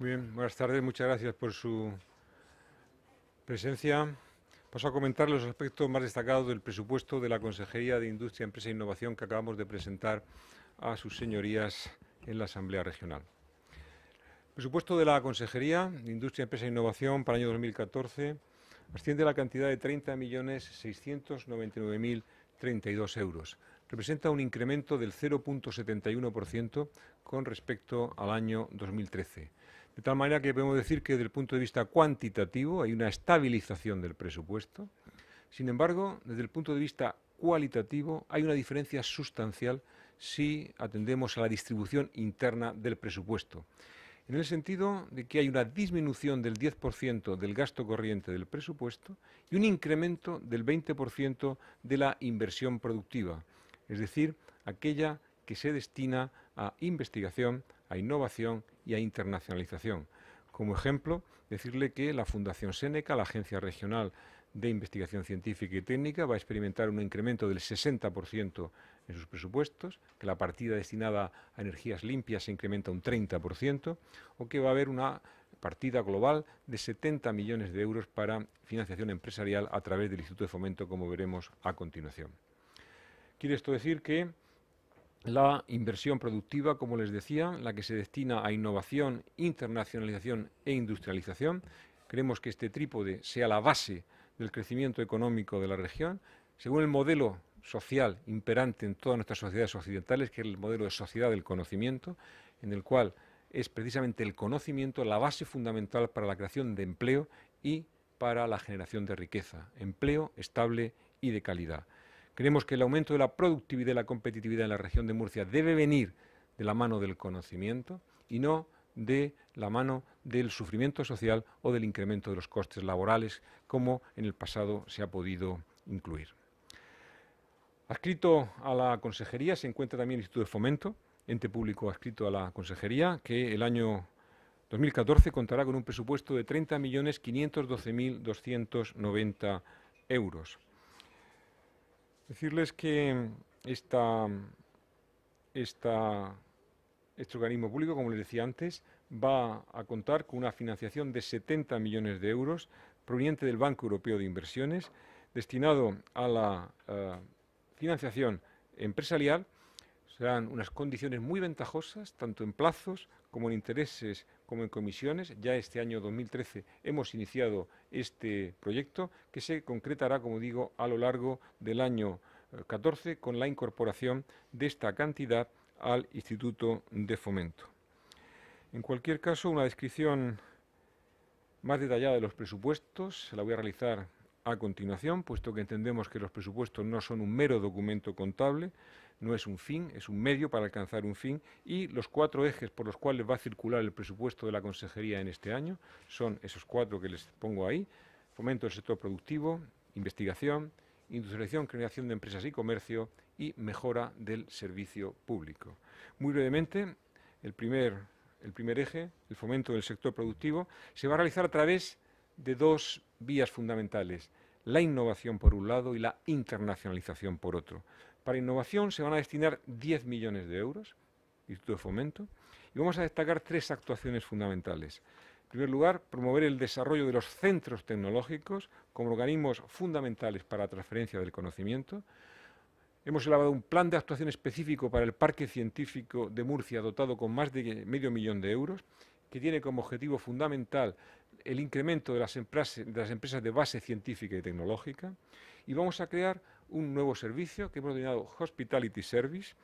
buenas tardes, muchas gracias por su presencia. Paso a comentar los aspectos más destacados del presupuesto de la Consejería de Industria, Empresa e Innovación que acabamos de presentar a sus señorías en la Asamblea Regional. El presupuesto de la Consejería de Industria, Empresa e Innovación para el año 2014 asciende a la cantidad de 30.699.032 euros. Representa un incremento del 0.71% con respecto al año 2013 de tal manera que podemos decir que desde el punto de vista cuantitativo hay una estabilización del presupuesto. Sin embargo, desde el punto de vista cualitativo hay una diferencia sustancial si atendemos a la distribución interna del presupuesto. En el sentido de que hay una disminución del 10% del gasto corriente del presupuesto y un incremento del 20% de la inversión productiva, es decir, aquella que se destina a investigación, a innovación y a internacionalización. Como ejemplo, decirle que la Fundación Seneca, la Agencia Regional de Investigación Científica y Técnica, va a experimentar un incremento del 60% en sus presupuestos, que la partida destinada a energías limpias se incrementa un 30%, o que va a haber una partida global de 70 millones de euros para financiación empresarial a través del Instituto de Fomento, como veremos a continuación. Quiere esto decir que la inversión productiva, como les decía, la que se destina a innovación, internacionalización e industrialización. Creemos que este trípode sea la base del crecimiento económico de la región, según el modelo social imperante en todas nuestras sociedades occidentales, que es el modelo de sociedad del conocimiento, en el cual es precisamente el conocimiento la base fundamental para la creación de empleo y para la generación de riqueza, empleo estable y de calidad. Creemos que el aumento de la productividad y la competitividad en la región de Murcia debe venir de la mano del conocimiento y no de la mano del sufrimiento social o del incremento de los costes laborales, como en el pasado se ha podido incluir. Adscrito a la Consejería se encuentra también el Instituto de Fomento, ente público adscrito a la Consejería, que el año 2014 contará con un presupuesto de 30.512.290 euros. Decirles que mm, mm, esta, este organismo público, como les decía antes, va a contar con una financiación de 70 millones de euros proveniente del Banco Europeo de Inversiones, destinado a la eh, financiación empresarial. Serán unas condiciones muy ventajosas, tanto en plazos como en intereses como en comisiones. Ya este año 2013 hemos iniciado este proyecto que se concretará, como digo, a lo largo del año 14 eh, con la incorporación de esta cantidad al Instituto de Fomento. En cualquier caso, una descripción más detallada de los presupuestos se la voy a realizar a continuación, puesto que entendemos que los presupuestos no son un mero documento contable, no es un fin, es un medio para alcanzar un fin y los cuatro ejes por los cuales va a circular el presupuesto de la Consejería en este año son esos cuatro que les pongo ahí, fomento del sector productivo, investigación, industrialización, creación de empresas y comercio y mejora del servicio público. Muy brevemente, el primer, eje, el fomento del sector productivo, se va a realizar a través de dos vías fundamentales, la innovación por un lado y la internacionalización por otro. Para innovación se van a destinar 10 millones de euros, Instituto de Fomento, y vamos a destacar tres actuaciones fundamentales. En primer lugar, promover el desarrollo de los centros tecnológicos como organismos fundamentales para la transferencia del conocimiento. Hemos elaborado un plan de actuación específico para el Parque Científico de Murcia, dotado con más de medio millón de euros, que tiene como objetivo fundamental el incremento de las, empresas, de las empresas de base científica y tecnológica. Y vamos a crear un nuevo servicio que hemos denominado Hospitality Service,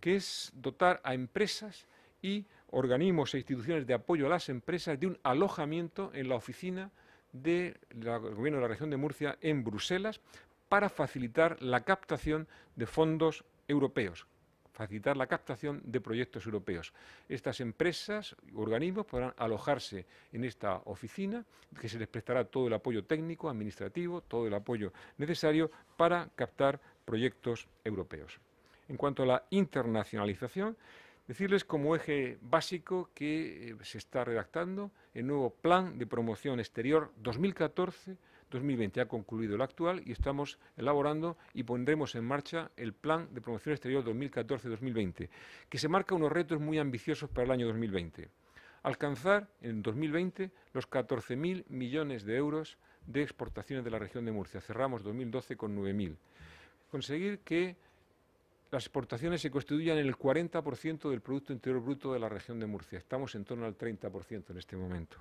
que es dotar a empresas y organismos e instituciones de apoyo a las empresas de un alojamiento en la oficina del Gobierno de la Región de Murcia en Bruselas para facilitar la captación de fondos europeos facilitar la captación de proyectos europeos. Estas empresas y organismos podrán alojarse en esta oficina, que se les prestará todo el apoyo técnico, administrativo, todo el apoyo necesario para captar proyectos europeos. En cuanto a la internacionalización, decirles como eje básico que eh, se está redactando el nuevo Plan de Promoción Exterior 2014 2020 ha concluido el actual y estamos elaborando y pondremos en marcha el Plan de Promoción Exterior 2014-2020, que se marca unos retos muy ambiciosos para el año 2020. Alcanzar en 2020 los 14.000 millones de euros de exportaciones de la región de Murcia. Cerramos 2012 con 9.000. Conseguir que las exportaciones se constituyan en el 40% del Producto Interior Bruto de la región de Murcia. Estamos en torno al 30% en este momento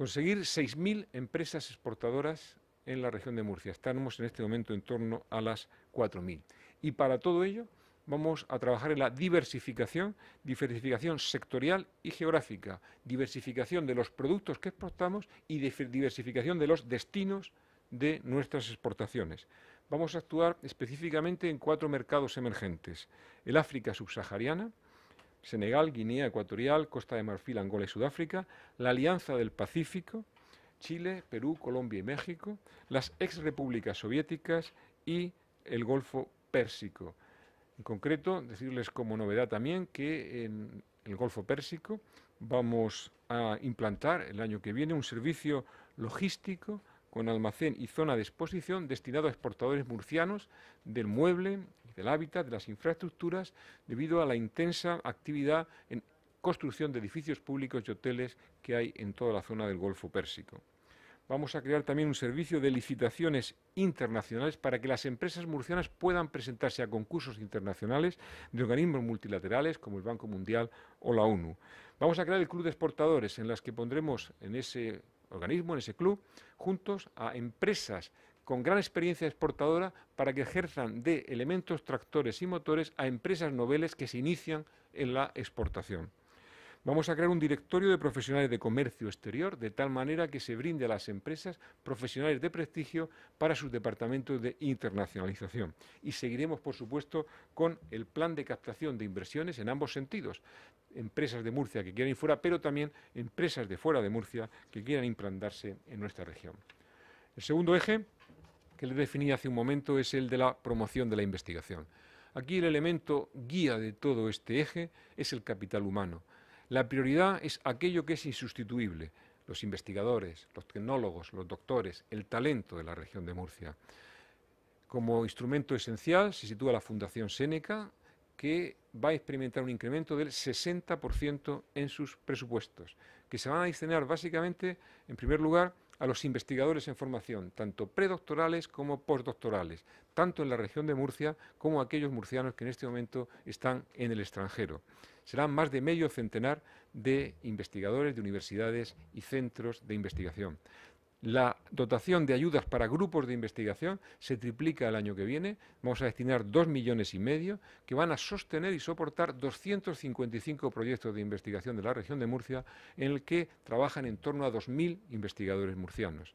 conseguir 6.000 empresas exportadoras en la región de Murcia. Estamos en este momento en torno a las 4.000. Y para todo ello vamos a trabajar en la diversificación, diversificación sectorial y geográfica, diversificación de los productos que exportamos y diversificación de los destinos de nuestras exportaciones. Vamos a actuar específicamente en cuatro mercados emergentes. El África subsahariana, Senegal, Guinea Ecuatorial, Costa de Marfil, Angola y Sudáfrica, la Alianza del Pacífico, Chile, Perú, Colombia y México, las exrepúblicas soviéticas y el Golfo Pérsico. En concreto, decirles como novedad también que en el Golfo Pérsico vamos a implantar el año que viene un servicio logístico con almacén y zona de exposición destinado a exportadores murcianos del mueble, del hábitat, de las infraestructuras, debido a la intensa actividad en construcción de edificios públicos y hoteles que hay en toda la zona del Golfo Pérsico. Vamos a crear también un servicio de licitaciones internacionales para que las empresas murcianas puedan presentarse a concursos internacionales de organismos multilaterales como el Banco Mundial o la ONU. Vamos a crear el Club de Exportadores en las que pondremos en ese organismo, en ese club, juntos a empresas con gran experiencia exportadora para que ejerzan de elementos tractores y motores a empresas noveles que se inician en la exportación. Vamos a crear un directorio de profesionales de comercio exterior, de tal manera que se brinde a las empresas profesionales de prestigio para sus departamentos de internacionalización. Y seguiremos, por supuesto, con el plan de captación de inversiones en ambos sentidos. Empresas de Murcia que quieran ir fuera, pero también empresas de fuera de Murcia que quieran implantarse en nuestra región. El segundo eje que le definí hace un momento es el de la promoción de la investigación. Aquí el elemento guía de todo este eje es el capital humano. La prioridad es aquello que es insustituible, los investigadores, los tecnólogos, los doctores, el talento de la región de Murcia. Como instrumento esencial se sitúa la Fundación Seneca, que va a experimentar un incremento del 60% en sus presupuestos, que se van a diseñar básicamente, en primer lugar, a los investigadores en formación, tanto predoctorales como postdoctorales, tanto en la región de Murcia como aquellos murcianos que en este momento están en el extranjero. Serán más de medio centenar de investigadores de universidades y centros de investigación. La dotación de ayudas para grupos de investigación se triplica el año que viene. Vamos a destinar dos millones y medio que van a sostener y soportar 255 proyectos de investigación de la región de Murcia en el que trabajan en torno a 2.000 investigadores murcianos.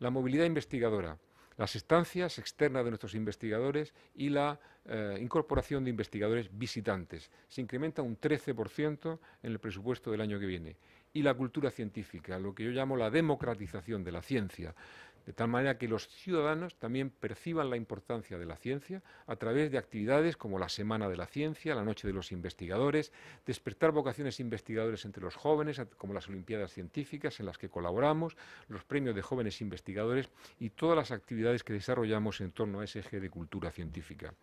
La movilidad investigadora, las estancias externas de nuestros investigadores y la eh, incorporación de investigadores visitantes. Se incrementa un 13% en el presupuesto del año que viene y la cultura científica, lo que yo llamo la democratización de la ciencia de tal manera que los ciudadanos también perciban la importancia de la ciencia a través de actividades como la Semana de la Ciencia, la Noche de los Investigadores, despertar vocaciones investigadoras entre los jóvenes, como las Olimpiadas Científicas en las que colaboramos, los premios de jóvenes investigadores y todas las actividades que desarrollamos en torno a ese eje de cultura científica.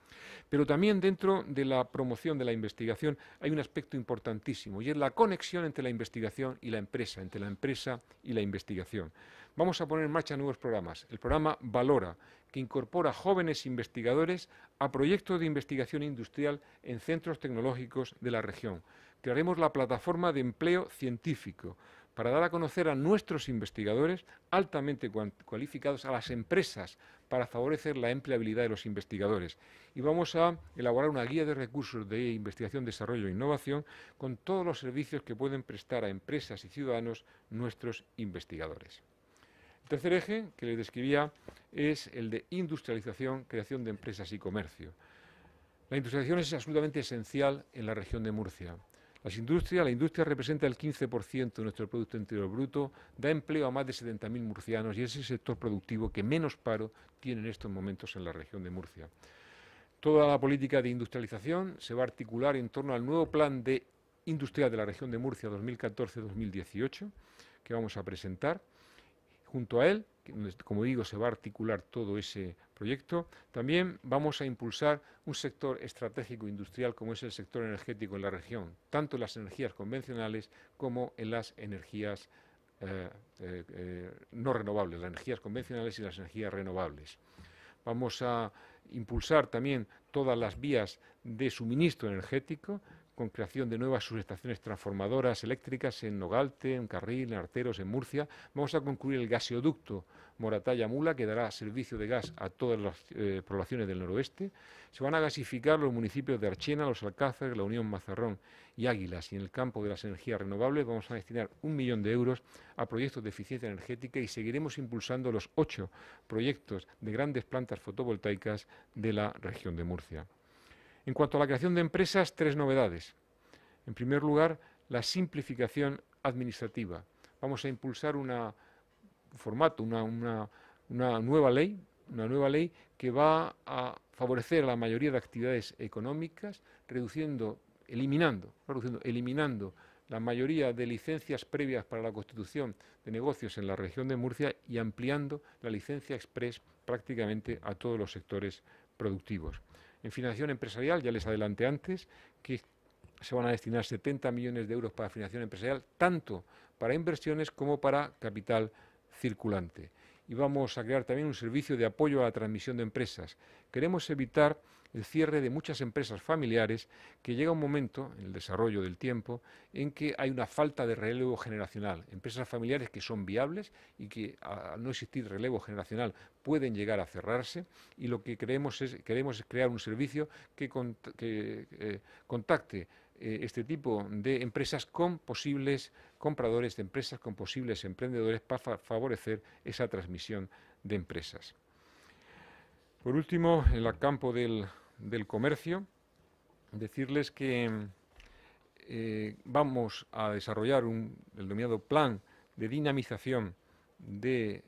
Pero también dentro de la promoción de la investigación hay un aspecto importantísimo y es la conexión entre la investigación y la empresa, entre la empresa y la investigación vamos a poner en marcha nuevos programas. El programa Valora, que incorpora jóvenes investigadores a proyectos de investigación industrial en centros tecnológicos de la región. Crearemos la plataforma de empleo científico para dar a conocer a nuestros investigadores altamente cualificados, a las empresas, para favorecer la empleabilidad de los investigadores. Y vamos a elaborar una guía de recursos de investigación, desarrollo e innovación con todos los servicios que pueden prestar a empresas y ciudadanos nuestros investigadores. Tercer eje que les describía es el de industrialización, creación de empresas y comercio. La industrialización es absolutamente esencial en la región de Murcia. Las la industria representa el 15% de nuestro Producto Interior Bruto, da empleo a más de 70.000 murcianos y es el sector productivo que menos paro tiene en estos momentos en la región de Murcia. Toda la política de industrialización se va a articular en torno al nuevo plan de industria de la región de Murcia 2014-2018 que vamos a presentar junto a él, como digo, se va a articular todo ese proyecto. También vamos a impulsar un sector estratégico industrial como es el sector energético en la región, tanto en las energías convencionales como en las energías eh, eh, eh, no renovables, las energías convencionales y las energías renovables. Vamos a impulsar también todas las vías de suministro energético, con creación de nuevas subestaciones transformadoras eléctricas en Nogalte, en Carril, en Arteros, en Murcia. Vamos a concluir el gaseoducto Moratalla-Mula, que dará servicio de gas a todas las eh, poblaciones del noroeste. Se van a gasificar los municipios de Archena, Los Alcázares, La Unión Mazarrón y Águilas. Y en el campo de las energías renovables vamos a destinar un millón de euros a proyectos de eficiencia energética y seguiremos impulsando los ocho proyectos de grandes plantas fotovoltaicas de la región de Murcia. En cuanto a la creación de empresas, tres novedades. En primer lugar, la simplificación administrativa. Vamos a impulsar un formato, una, nueva ley, una nueva ley que va a favorecer la mayoría de actividades económicas, reduciendo, eliminando, eliminando la mayoría de licencias previas para la constitución de negocios en la región de Murcia y ampliando la licencia express prácticamente a todos los sectores productivos. En financiación empresarial, ya les adelanté antes, que se van a destinar 70 millones de euros para financiación empresarial, tanto para inversiones como para capital circulante. Y vamos a crear también un servicio de apoyo a la transmisión de empresas. Queremos evitar el cierre de muchas empresas familiares que llega un momento en el desarrollo del tiempo en que hay una falta de relevo generacional. Empresas familiares que son viables y que al no existir relevo generacional pueden llegar a cerrarse y lo que queremos es crear un servicio que, eh, contacte eh, este tipo de empresas con posibles compradores de empresas, con posibles emprendedores para favorecer esa transmisión de empresas. Por último, en el campo del del comercio, decirles que eh, vamos a desarrollar un, el denominado plan de dinamización del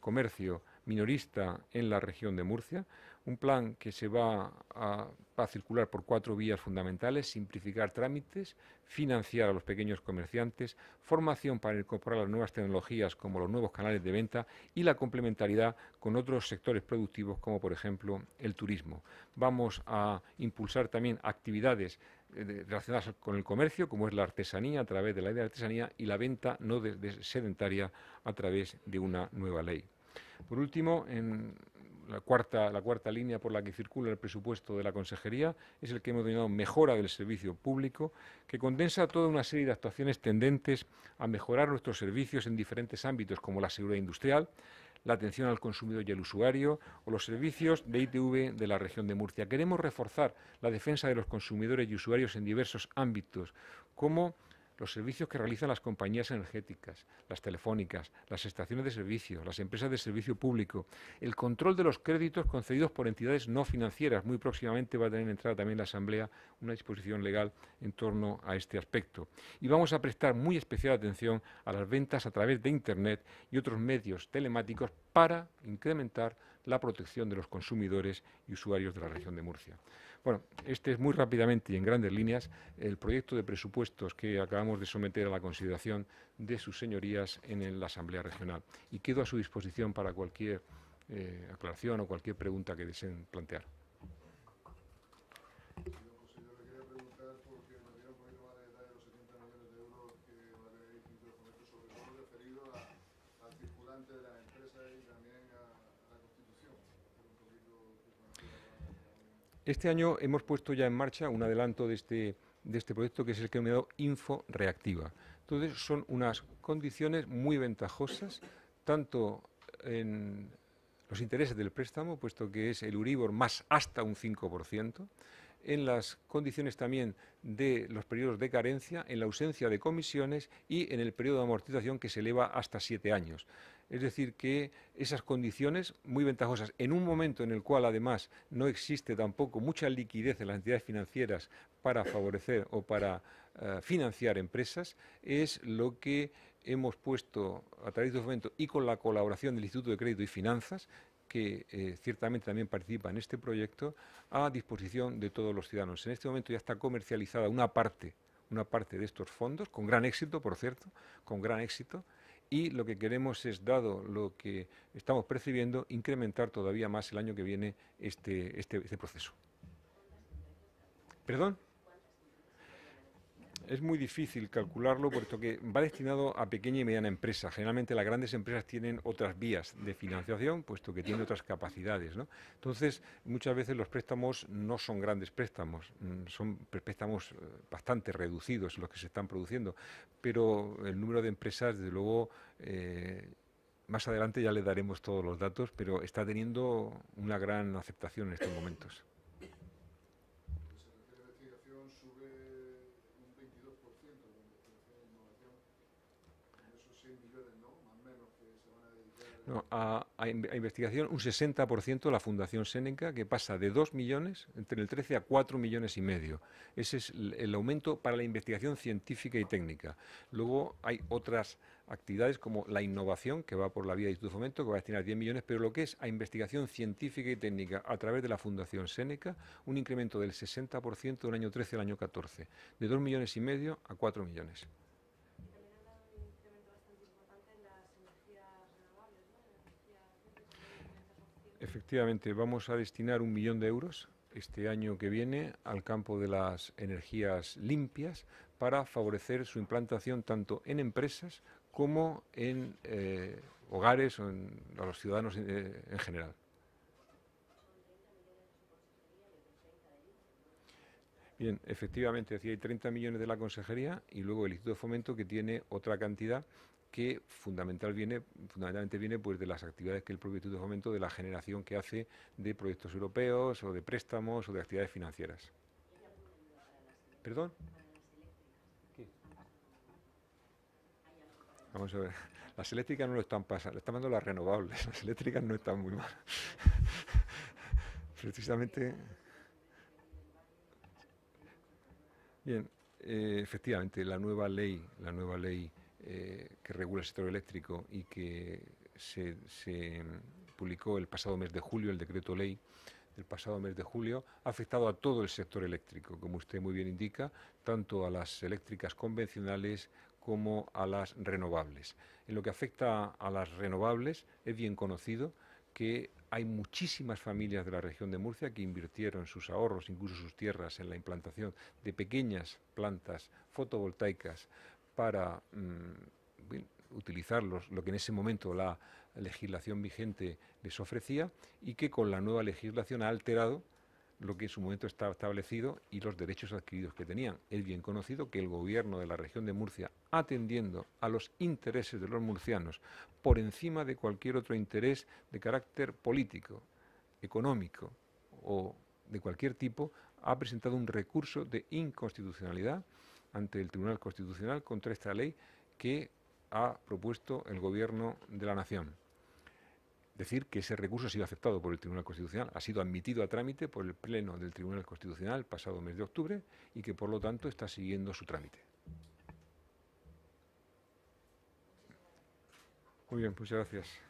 comercio minorista en la región de Murcia, un plan que se va a, circular por cuatro vías fundamentales, simplificar trámites, financiar a los pequeños comerciantes, formación para incorporar las nuevas tecnologías como los nuevos canales de venta y la complementariedad con otros sectores productivos como por ejemplo el turismo. Vamos a impulsar también actividades eh, relacionadas con el comercio, como es la artesanía a través de la ley de artesanía y la venta no sedentaria a través de una nueva ley. Por último, en la cuarta, la cuarta línea por la que circula el presupuesto de la Consejería, es el que hemos denominado mejora del servicio público, que condensa toda una serie de actuaciones tendentes a mejorar nuestros servicios en diferentes ámbitos, como la seguridad industrial, la atención al consumidor y al usuario o los servicios de ITV de la región de Murcia. Queremos reforzar la defensa de los consumidores y usuarios en diversos ámbitos, como los servicios que realizan las compañías energéticas, las telefónicas, las estaciones de servicio, las empresas de servicio público, el control de los créditos concedidos por entidades no financieras. Muy próximamente va a tener entrada también la Asamblea una disposición legal en torno a este aspecto. Y vamos a prestar muy especial atención a las ventas a través de Internet y otros medios telemáticos para incrementar la protección de los consumidores y usuarios de la región de Murcia. Bueno, este es muy rápidamente y en grandes líneas el proyecto de presupuestos que acabamos de someter a la consideración de sus señorías en la Asamblea Regional. Y quedo a su disposición para cualquier eh, aclaración o cualquier pregunta que deseen plantear. de la Este año hemos puesto ya en marcha un adelanto de este, este proyecto que es el que me dado Info Reactiva. Entonces son unas condiciones muy ventajosas, tanto en los intereses del préstamo, puesto que es el Uribor más hasta un 5%, en las condiciones también de los periodos de carencia, en la ausencia de comisiones y en el periodo de amortización que se eleva hasta siete años. Es decir, que esas condiciones muy ventajosas, en un momento en el cual además no existe tampoco mucha liquidez en las entidades financieras para favorecer o para eh, financiar empresas, es lo que hemos puesto a través de este momento y con la colaboración del Instituto de Crédito y Finanzas, que eh, ciertamente también participa en este proyecto, a disposición de todos los ciudadanos. En este momento ya está comercializada una parte, una parte de estos fondos, con gran éxito, por cierto, con gran éxito, y lo que queremos es, dado lo que estamos percibiendo, incrementar todavía más el año que viene este, este, este proceso. ¿Perdón? es muy difícil calcularlo puesto que va destinado a pequeña y mediana empresa. Generalmente las grandes empresas tienen otras vías de financiación, puesto que tienen otras capacidades. ¿no? Entonces, muchas veces los préstamos no son grandes préstamos, mm, son préstamos eh, bastante reducidos los que se están produciendo, pero el número de empresas, desde luego, eh, más adelante ya le daremos todos los datos, pero está teniendo una gran aceptación en estos momentos. ¿no? a investigación, un 60% de la Fundación Seneca, que pasa de 2 millones, entre el 13 a 4 millones y medio. Ese es el, aumento para la investigación científica y técnica. Luego hay otras actividades como la innovación, que va por la vía de Instituto Fomento, que va a destinar 10 millones, pero lo que es a investigación científica y técnica a través de la Fundación Seneca, un incremento del 60% del año 13 al año 14, de 2 millones y medio a 4 millones. Efectivamente, vamos a destinar un millón de euros este año que viene al campo de las energías limpias para favorecer su implantación tanto en empresas como en eh, hogares o en, los ciudadanos eh, en general. Bien, efectivamente, decía, hay 30 millones de la consejería y luego el Instituto de Fomento que tiene otra cantidad que fundamental viene, fundamentalmente viene pues, de las actividades que el propio Instituto de Fomento, de la generación que hace de proyectos europeos o de préstamos o de actividades financieras. ¿Perdón? Vamos a ver, las eléctricas no lo están pasando, le están mandando las renovables, las eléctricas no están muy mal. Precisamente... Bien, eh, efectivamente, la nueva ley, la nueva ley eh, que regula el sector eléctrico y que se, se, mm, publicó el pasado mes de julio, el decreto ley del pasado mes de julio, ha afectado a todo el sector eléctrico, como usted muy bien indica, tanto a las eléctricas convencionales como a las renovables. En lo que afecta a las renovables, es bien conocido que hay muchísimas familias de la región de Murcia que invirtieron sus ahorros, incluso sus tierras, en la implantación de pequeñas plantas fotovoltaicas para mm, utilizar lo que en ese momento la legislación vigente les ofrecía y que con la nueva legislación ha alterado lo que en su momento estaba establecido y los derechos adquiridos que tenían. Es bien conocido que el gobierno de la región de Murcia, atendiendo a los intereses de los murcianos por encima de cualquier otro interés de carácter político, económico o de cualquier tipo, ha presentado un recurso de inconstitucionalidad ante el Tribunal Constitucional contra esta ley que ha propuesto el Gobierno de la Nación. Decir que ese recurso ha sido aceptado por el Tribunal Constitucional, ha sido admitido a trámite por el Pleno del Tribunal Constitucional pasado mes de octubre y que por lo tanto está siguiendo su trámite. Muy bien, muchas gracias.